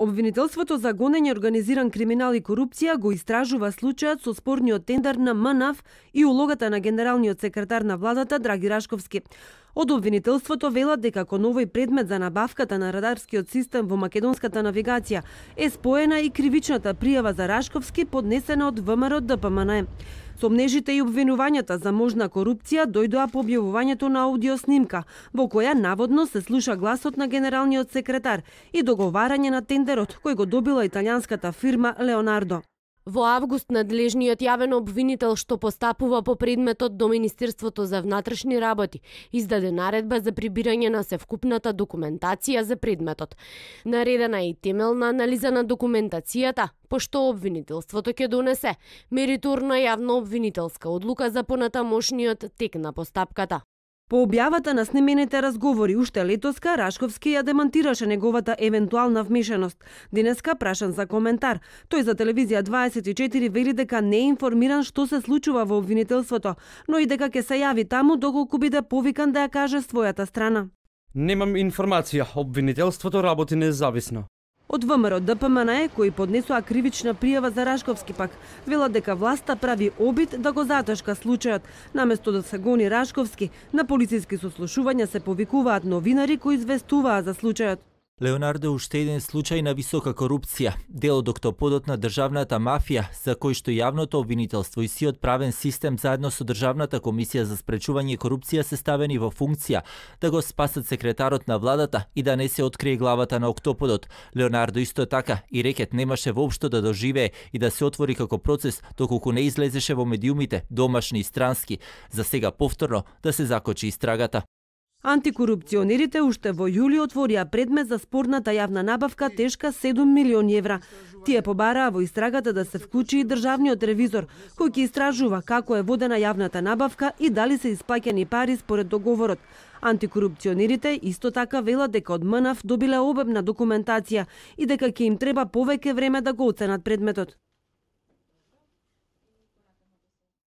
Обвинителството за гонење организиран криминал и корупција го истражува случајот со спорниот тендер на МНАФ и улогата на генералниот секретар на владата Драги Рашковски. Од обвинителството велат дека кон овој предмет за набавката на радарскиот систем во македонската навигација е споена и кривичната пријава за Рашковски поднесена од ВМРО ДПМН. Со мнежите и обвинувањата за можна корупција дојдоа по објавувањето на аудио снимка, во која наводно се слуша гласот на генералниот секретар и договарање на тендерот кој го добила италијанската фирма Леонардо. Во август надлежниот јавен обвинител што постапува по предметот до Министерството за внатрешни работи издаде наредба за прибирање на севкупната документација за предметот. Наредена е и темелна анализа на документацијата, пошто обвинителството ќе донесе мериторна јавно обвинителска одлука за понатамошниот тек на постапката. По објавата на снемените разговори уште летоска, Рашковски ја демонтираше неговата евентуална вмешаност. Денеска прашан за коментар. Тој за телевизија 24 вели дека не е информиран што се случува во обвинителството, но и дека ќе се јави таму доколку биде повикан да ја каже својата страна. Немам информација, обвинителството работи независно. Од ВМРО ДПМН е кои поднесуа кривична пријава за Рашковски пак, вела дека власта прави обид да го заташка случајот. Наместо да се гони Рашковски, на полициски сослушувања се повикуваат новинари кои известуваа за случајот. Леонардо уште еден случај на висока корупција, дел од октоподот на државната мафија, за кој што јавното обвинителство и сиот правен систем заедно со Државната комисија за спречување корупција се ставени во функција да го спасат секретарот на владата и да не се открие главата на октоподот. Леонардо исто така и рекет немаше воопшто да доживее и да се отвори како процес доколку не излезеше во медиумите, домашни и странски, за сега повторно да се закочи истрагата. Антикорупционерите уште во јули отворија предмет за спорната јавна набавка тешка 7 милиони евра. Тие побараа во истрагата да се вклучи и државниот ревизор, кој ќе истражува како е водена јавната набавка и дали се испакени пари според договорот. Антикорупционерите исто така велат дека од МНАФ добиле обемна документација и дека ќе им треба повеќе време да го оценат предметот.